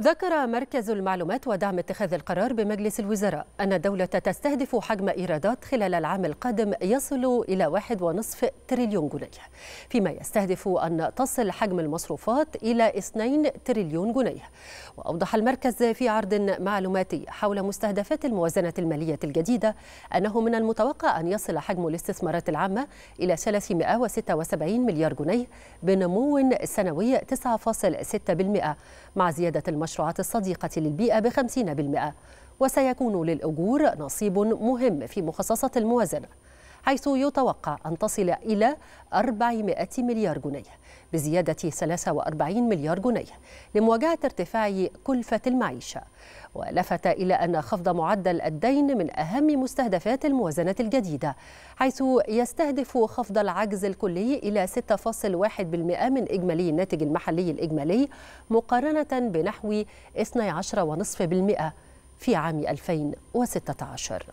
ذكر مركز المعلومات ودعم اتخاذ القرار بمجلس الوزراء أن الدولة تستهدف حجم إيرادات خلال العام القادم يصل إلى 1.5 تريليون جنيه فيما يستهدف أن تصل حجم المصروفات إلى 2 تريليون جنيه وأوضح المركز في عرض معلوماتي حول مستهدفات الموازنة المالية الجديدة أنه من المتوقع أن يصل حجم الاستثمارات العامة إلى 376 مليار جنيه بنمو سنوي 9.6% مع زيادة المصروفات المشروعات الصديقة للبيئة بخمسين بالمئة وسيكون للأجور نصيب مهم في مخصصة الموازنة حيث يتوقع أن تصل إلى 400 مليار جنيه بزيادة 43 مليار جنيه لمواجهة ارتفاع كلفة المعيشة ولفت إلى أن خفض معدل الدين من أهم مستهدفات الموازنة الجديدة حيث يستهدف خفض العجز الكلي إلى 6.1% من إجمالي الناتج المحلي الإجمالي مقارنة بنحو 12.5% في عام 2016